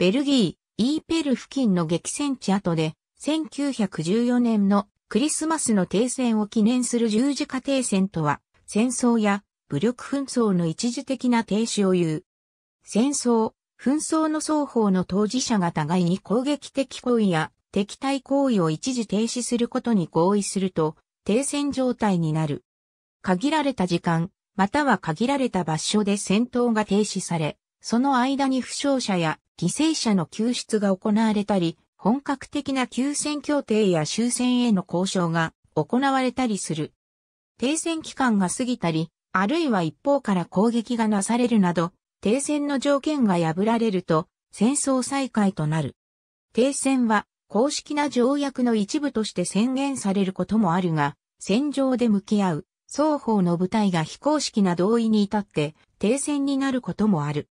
ベルギー、イーペル付近の激戦地後で、1914年のクリスマスの停戦を記念する十字架停戦とは、戦争や武力紛争の一時的な停止を言う。戦争、紛争の双方の当事者が互いに攻撃的行為や敵対行為を一時停止することに合意すると、停戦状態になる。限られた時間、または限られた場所で戦闘が停止され、その間に負傷者や犠牲者の救出が行われたり、本格的な休戦協定や終戦への交渉が行われたりする。停戦期間が過ぎたり、あるいは一方から攻撃がなされるなど、停戦の条件が破られると戦争再開となる。停戦は公式な条約の一部として宣言されることもあるが、戦場で向き合う双方の部隊が非公式な同意に至って停戦になることもある。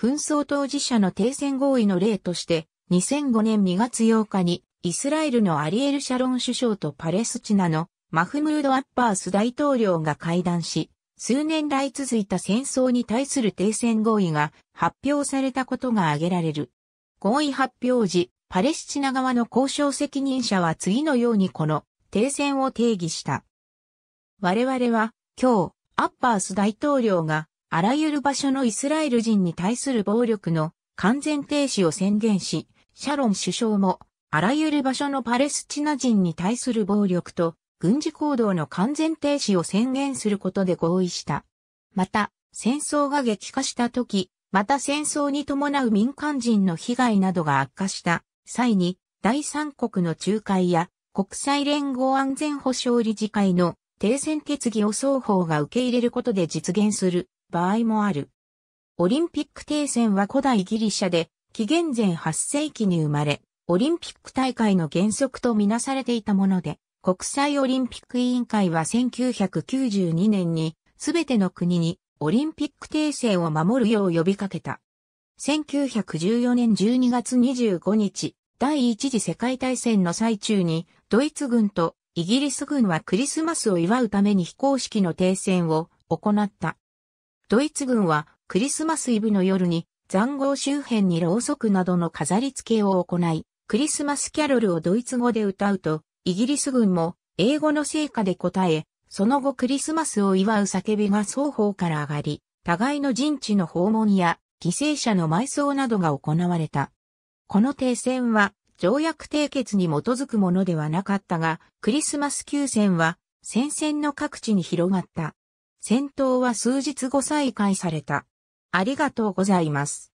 紛争当事者の停戦合意の例として、2005年2月8日に、イスラエルのアリエル・シャロン首相とパレスチナのマフムード・アッパース大統領が会談し、数年来続いた戦争に対する停戦合意が発表されたことが挙げられる。合意発表時、パレスチナ側の交渉責任者は次のようにこの停戦を定義した。我々は今日、アッパース大統領があらゆる場所のイスラエル人に対する暴力の完全停止を宣言し、シャロン首相も、あらゆる場所のパレスチナ人に対する暴力と軍事行動の完全停止を宣言することで合意した。また、戦争が激化した時、また戦争に伴う民間人の被害などが悪化した際に、第三国の仲介や国際連合安全保障理事会の停戦決議を双方が受け入れることで実現する場合もある。オリンピック停戦は古代ギリシャで、紀元前8世紀に生まれ、オリンピック大会の原則とみなされていたもので、国際オリンピック委員会は1992年に、すべての国にオリンピック停戦を守るよう呼びかけた。1914年12月25日、第一次世界大戦の最中に、ドイツ軍とイギリス軍はクリスマスを祝うために非公式の停戦を行った。ドイツ軍はクリスマスイブの夜に残壕周辺にろうそくなどの飾り付けを行い、クリスマスキャロルをドイツ語で歌うと、イギリス軍も英語の成果で答え、その後クリスマスを祝う叫びが双方から上がり、互いの陣地の訪問や犠牲者の埋葬などが行われた。この停戦は条約締結に基づくものではなかったが、クリスマス休戦は戦線の各地に広がった。戦闘は数日後再開された。ありがとうございます。